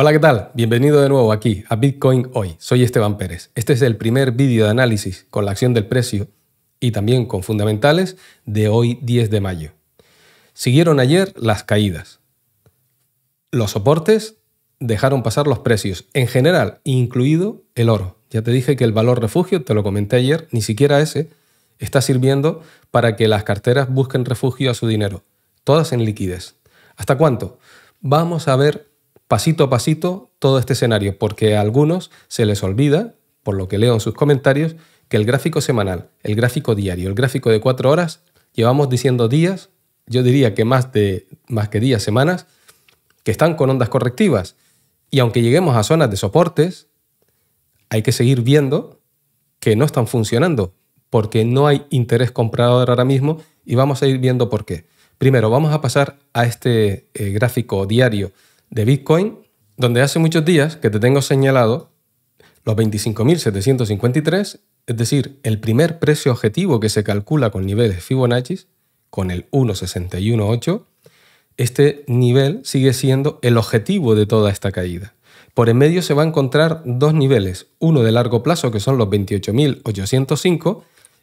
Hola, ¿qué tal? Bienvenido de nuevo aquí a Bitcoin Hoy. Soy Esteban Pérez. Este es el primer vídeo de análisis con la acción del precio y también con fundamentales de hoy 10 de mayo. Siguieron ayer las caídas. Los soportes dejaron pasar los precios, en general, incluido el oro. Ya te dije que el valor refugio, te lo comenté ayer, ni siquiera ese, está sirviendo para que las carteras busquen refugio a su dinero, todas en liquidez. ¿Hasta cuánto? Vamos a ver pasito a pasito todo este escenario, porque a algunos se les olvida, por lo que leo en sus comentarios, que el gráfico semanal, el gráfico diario, el gráfico de cuatro horas, llevamos diciendo días, yo diría que más, de, más que días, semanas, que están con ondas correctivas. Y aunque lleguemos a zonas de soportes, hay que seguir viendo que no están funcionando, porque no hay interés comprador ahora mismo y vamos a ir viendo por qué. Primero, vamos a pasar a este eh, gráfico diario de Bitcoin, donde hace muchos días que te tengo señalado los 25.753, es decir, el primer precio objetivo que se calcula con niveles Fibonacci, con el 1.618, este nivel sigue siendo el objetivo de toda esta caída. Por en medio se va a encontrar dos niveles, uno de largo plazo que son los 28.805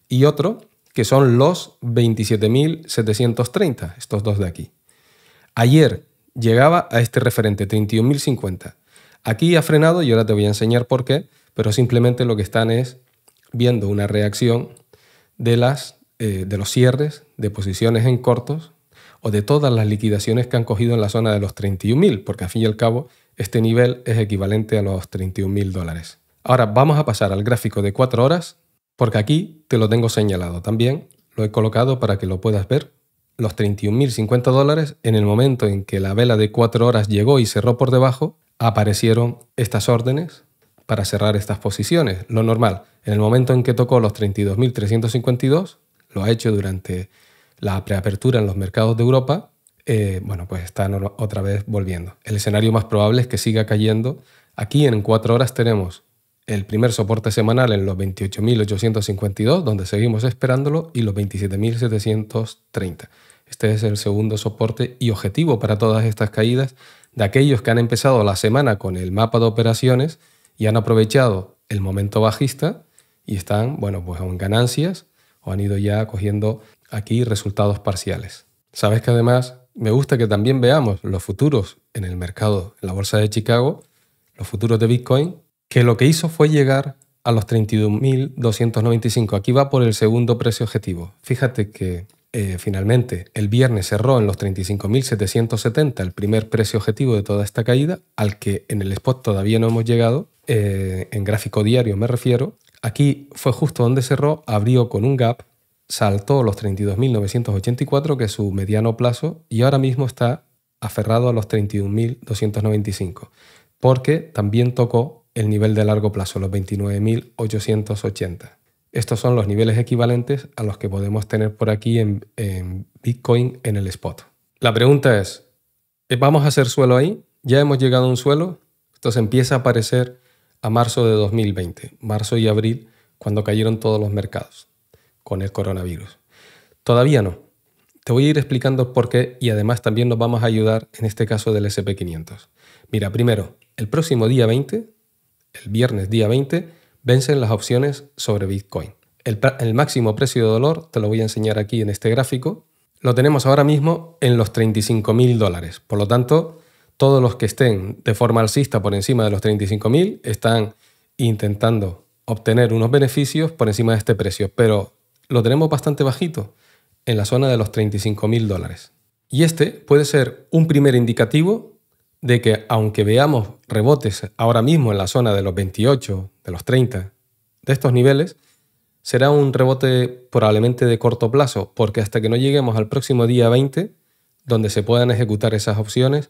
y otro que son los 27.730, estos dos de aquí. Ayer llegaba a este referente, 31.050. Aquí ha frenado y ahora te voy a enseñar por qué, pero simplemente lo que están es viendo una reacción de, eh, los cierres de posiciones en cortos o de todas las liquidaciones que han cogido en la zona de los 31.000, porque al fin y al cabo este nivel es equivalente a los 31.000 dólares. Ahora vamos a pasar al gráfico de 4 horas, porque aquí te lo tengo señalado también, lo he colocado para que lo puedas ver los 31.050 dólares, en el momento en que la vela de 4 horas llegó y cerró por debajo, aparecieron estas órdenes para cerrar estas posiciones. Lo normal, en el momento en que tocó los 32.352, lo ha hecho durante la preapertura en los mercados de Europa, eh, bueno, pues está otra vez volviendo. El escenario más probable es que siga cayendo. Aquí en 4 horas tenemos el primer soporte semanal en los 28.852, donde seguimos esperándolo, y los 27.730. Este es el segundo soporte y objetivo para todas estas caídas de aquellos que han empezado la semana con el mapa de operaciones y han aprovechado el momento bajista y están, bueno, pues en ganancias o han ido ya cogiendo aquí resultados parciales. Sabes que además me gusta que también veamos los futuros en el mercado, en la bolsa de Chicago, los futuros de Bitcoin que lo que hizo fue llegar a los 31.295. Aquí va por el segundo precio objetivo. Fíjate que eh, finalmente el viernes cerró en los 35.770 el primer precio objetivo de toda esta caída, al que en el spot todavía no hemos llegado, eh, en gráfico diario me refiero. Aquí fue justo donde cerró, abrió con un gap, saltó los 32.984, que es su mediano plazo, y ahora mismo está aferrado a los 31.295, porque también tocó el nivel de largo plazo, los 29.880. Estos son los niveles equivalentes a los que podemos tener por aquí en, Bitcoin en el spot. La pregunta es, ¿eh, ¿vamos a hacer suelo ahí? Ya hemos llegado a un suelo, se empieza a aparecer a marzo de 2020, marzo y abril, cuando cayeron todos los mercados con el coronavirus. Todavía no. Te voy a ir explicando por qué y además también nos vamos a ayudar en este caso del SP500. Mira, primero, el próximo día 20 el viernes día 20, vencen las opciones sobre Bitcoin. El, máximo precio de dolor, te lo voy a enseñar aquí en este gráfico, lo tenemos ahora mismo en los 35.000 dólares. Por lo tanto, todos los que estén de forma alcista por encima de los 35.000 están intentando obtener unos beneficios por encima de este precio, pero lo tenemos bastante bajito, en la zona de los 35.000 dólares. Y este puede ser un primer indicativo de que aunque veamos rebotes ahora mismo en la zona de los 28, de los 30, de estos niveles, será un rebote probablemente de corto plazo, porque hasta que no lleguemos al próximo día 20, donde se puedan ejecutar esas opciones,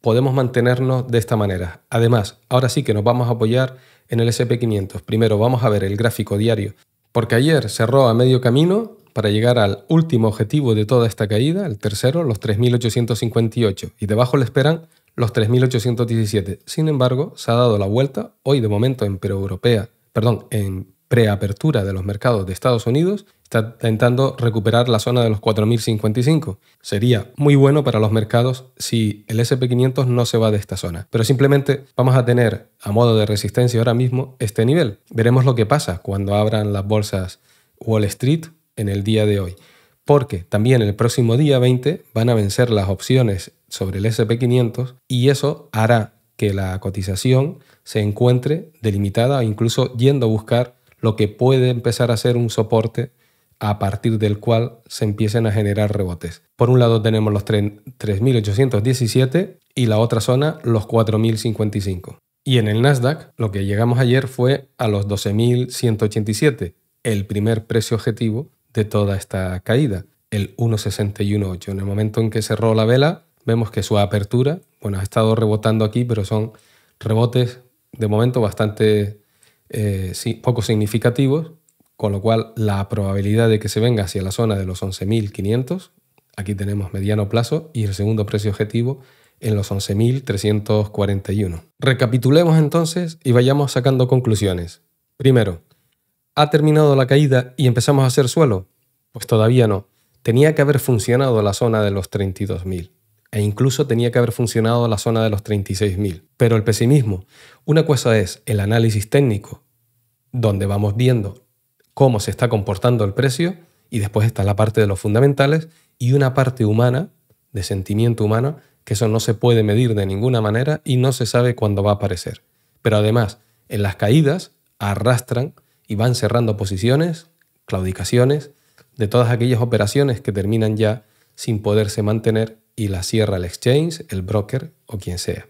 podemos mantenernos de esta manera. Además, ahora sí que nos vamos a apoyar en el SP500. Primero vamos a ver el gráfico diario, porque ayer cerró a medio camino para llegar al último objetivo de toda esta caída, el tercero, los 3.858, y debajo le esperan los 3.817. Sin embargo, se ha dado la vuelta hoy de momento en perdón, en preapertura de los mercados de Estados Unidos, está intentando recuperar la zona de los 4.055. Sería muy bueno para los mercados si el SP500 no se va de esta zona. Pero simplemente vamos a tener a modo de resistencia ahora mismo este nivel. Veremos lo que pasa cuando abran las bolsas Wall Street en el día de hoy. Porque también el próximo día 20 van a vencer las opciones sobre el SP500 y eso hará que la cotización se encuentre delimitada, incluso yendo a buscar lo que puede empezar a ser un soporte a partir del cual se empiecen a generar rebotes. Por un lado tenemos los 3.817 y la otra zona los 4.055. Y en el Nasdaq lo que llegamos ayer fue a los 12.187, el primer precio objetivo de toda esta caída. El 1.61.8. En el momento en que cerró la vela, vemos que su apertura, bueno, ha estado rebotando aquí, pero son rebotes de momento bastante eh, poco significativos, con lo cual la probabilidad de que se venga hacia la zona de los 11.500, aquí tenemos mediano plazo y el segundo precio objetivo en los 11.341. Recapitulemos entonces y vayamos sacando conclusiones. Primero, ¿Ha terminado la caída y empezamos a hacer suelo? Pues todavía no. Tenía que haber funcionado la zona de los 32.000 e incluso tenía que haber funcionado la zona de los 36.000. Pero el pesimismo, una cosa es el análisis técnico, donde vamos viendo cómo se está comportando el precio, y después está la parte de los fundamentales, y una parte humana, de sentimiento humano, que eso no se puede medir de ninguna manera y no se sabe cuándo va a aparecer. Pero además, en las caídas arrastran y van cerrando posiciones, claudicaciones, de todas aquellas operaciones que terminan ya sin poderse mantener y la cierra el exchange, el broker o quien sea.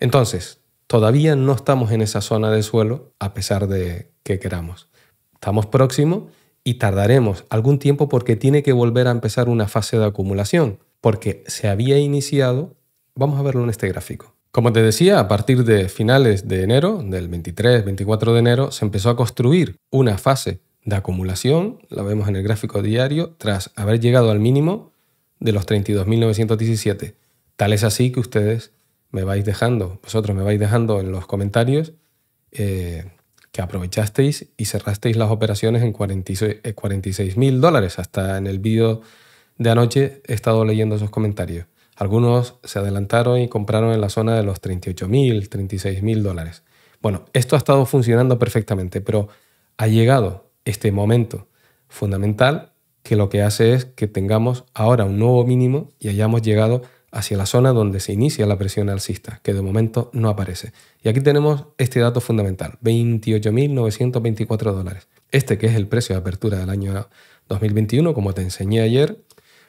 Entonces, todavía no estamos en esa zona de suelo a pesar de que queramos. Estamos próximos y tardaremos algún tiempo porque tiene que volver a empezar una fase de acumulación, porque se había iniciado, vamos a verlo en este gráfico, como te decía, a partir de finales de enero, del 23-24 de enero, se empezó a construir una fase de acumulación, la vemos en el gráfico diario, tras haber llegado al mínimo de los 32.917. Tal es así que ustedes me vais dejando, vosotros me vais dejando en los comentarios eh, que aprovechasteis y cerrasteis las operaciones en 46.000 eh, dólares. Hasta en el vídeo de anoche he estado leyendo esos comentarios. Algunos se adelantaron y compraron en la zona de los 38.000, 36.000 dólares. Bueno, esto ha estado funcionando perfectamente, pero ha llegado este momento fundamental que lo que hace es que tengamos ahora un nuevo mínimo y hayamos llegado hacia la zona donde se inicia la presión alcista, que de momento no aparece. Y aquí tenemos este dato fundamental, 28.924 dólares. Este que es el precio de apertura del año 2021, como te enseñé ayer,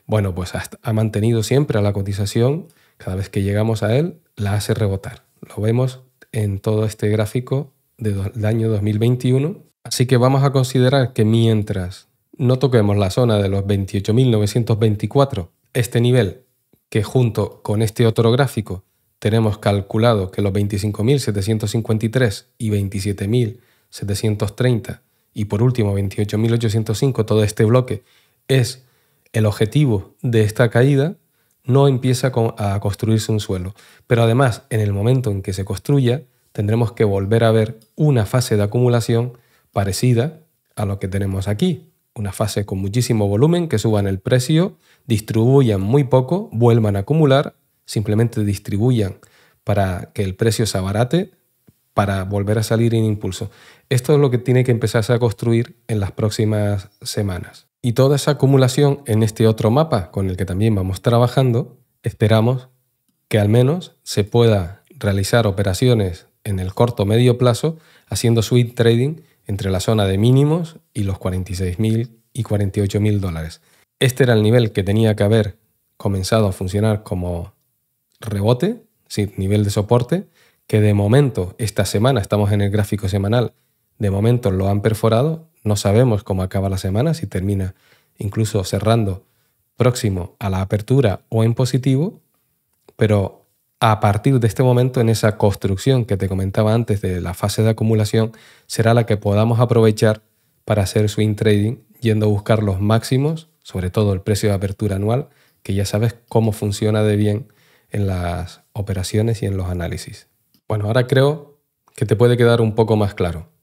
bueno, pues ha mantenido siempre a la cotización, cada vez que llegamos a él, la hace rebotar. Lo vemos en todo este gráfico del año 2021. Así que vamos a considerar que mientras no toquemos la zona de los 28.924, este nivel, que junto con este otro gráfico tenemos calculado que los 25.753 y 27.730 y por último 28.805, todo este bloque, es el objetivo de esta caída no empieza a construirse un suelo. Pero además, en el momento en que se construya, tendremos que volver a ver una fase de acumulación parecida a lo que tenemos aquí. Una fase con muchísimo volumen, que suban el precio, distribuyan muy poco, vuelvan a acumular, simplemente distribuyan para que el precio se abarate, para volver a salir en impulso. Esto es lo que tiene que empezarse a construir en las próximas semanas. Y toda esa acumulación en este otro mapa con el que también vamos trabajando, esperamos que al menos se pueda realizar operaciones en el corto medio plazo haciendo swing trading entre la zona de mínimos y los 46.000 y 48.000 dólares. Este era el nivel que tenía que haber comenzado a funcionar como rebote, nivel de soporte, que de momento esta semana estamos en el gráfico semanal, de momento lo han perforado no sabemos cómo acaba la semana, si termina incluso cerrando próximo a la apertura o en positivo, pero a partir de este momento en esa construcción que te comentaba antes de la fase de acumulación será la que podamos aprovechar para hacer swing trading yendo a buscar los máximos, sobre todo el precio de apertura anual, que ya sabes cómo funciona de bien en las operaciones y en los análisis. Bueno, ahora creo que te puede quedar un poco más claro.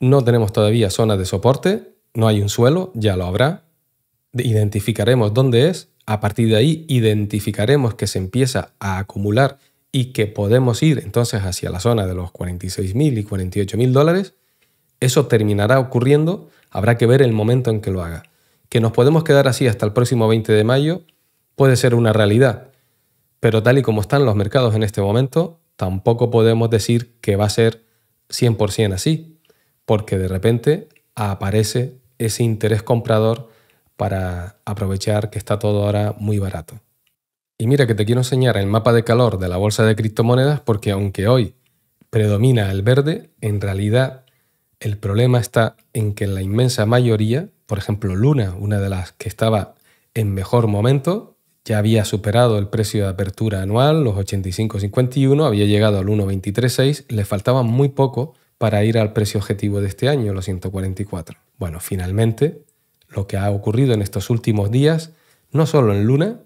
No tenemos todavía zona de soporte, no hay un suelo, ya lo habrá. Identificaremos dónde es, a partir de ahí identificaremos que se empieza a acumular y que podemos ir entonces hacia la zona de los 46.000 y 48.000 dólares. Eso terminará ocurriendo, habrá que ver el momento en que lo haga. Que nos podemos quedar así hasta el próximo 20 de mayo puede ser una realidad, pero tal y como están los mercados en este momento, tampoco podemos decir que va a ser 100% así porque de repente aparece ese interés comprador para aprovechar que está todo ahora muy barato. Y mira que te quiero enseñar el mapa de calor de la bolsa de criptomonedas porque aunque hoy predomina el verde, en realidad el problema está en que la inmensa mayoría, por ejemplo Luna, una de las que estaba en mejor momento, ya había superado el precio de apertura anual, los 85.51, había llegado al 1.236, le faltaba muy poco para ir al precio objetivo de este año, los 144. Bueno, finalmente, lo que ha ocurrido en estos últimos días, no solo en Luna,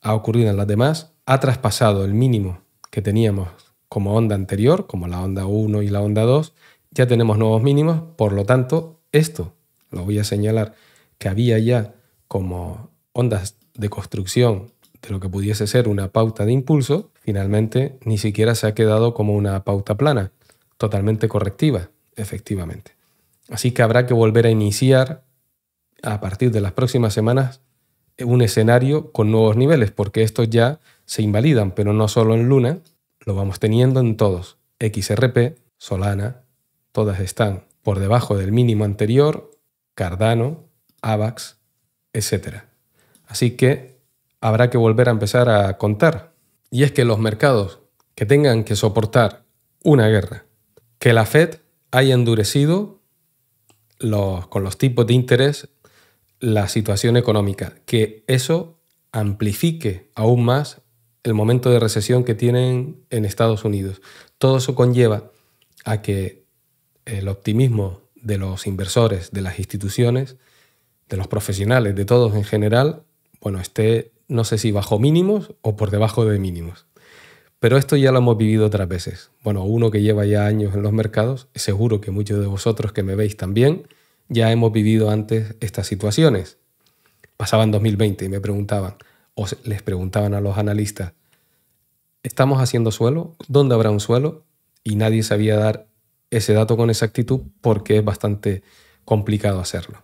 ha ocurrido en las demás, ha traspasado el mínimo que teníamos como onda anterior, como la onda 1 y la onda 2, ya tenemos nuevos mínimos, por lo tanto, esto lo voy a señalar que había ya como ondas de construcción de lo que pudiese ser una pauta de impulso, finalmente ni siquiera se ha quedado como una pauta plana, totalmente correctiva, efectivamente. Así que habrá que volver a iniciar a partir de las próximas semanas un escenario con nuevos niveles, porque estos ya se invalidan, pero no solo en Luna, lo vamos teniendo en todos. XRP, Solana, todas están por debajo del mínimo anterior, Cardano, AVAX, etc. Así que habrá que volver a empezar a contar. Y es que los mercados que tengan que soportar una guerra que la Fed haya endurecido con los tipos de interés la situación económica, que eso amplifique aún más el momento de recesión que tienen en Estados Unidos. Todo eso conlleva a que el optimismo de los inversores, de las instituciones, de los profesionales, de todos en general, bueno, esté no sé si bajo mínimos o por debajo de mínimos. Pero esto ya lo hemos vivido otras veces. Bueno, uno que lleva ya años en los mercados, seguro que muchos de vosotros que me veis también, ya hemos vivido antes estas situaciones. Pasaban 2020 y me preguntaban, o les preguntaban a los analistas, ¿estamos haciendo suelo? ¿Dónde habrá un suelo? Y nadie sabía dar ese dato con exactitud porque es bastante complicado hacerlo.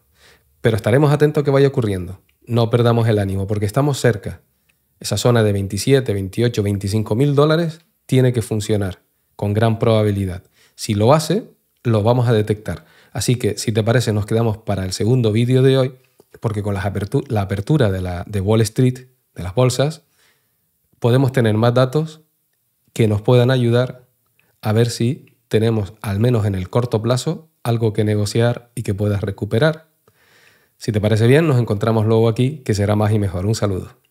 Pero estaremos atentos a que vaya ocurriendo. No perdamos el ánimo porque estamos cerca esa zona de 27, 28, 25 mil dólares tiene que funcionar con gran probabilidad. Si lo hace, lo vamos a detectar. Así que, si te parece, nos quedamos para el segundo vídeo de hoy, porque con la apertura de, la, de Wall Street, de las bolsas, podemos tener más datos que nos puedan ayudar a ver si tenemos, al menos en el corto plazo, algo que negociar y que puedas recuperar. Si te parece bien, nos encontramos luego aquí, que será más y mejor. Un saludo.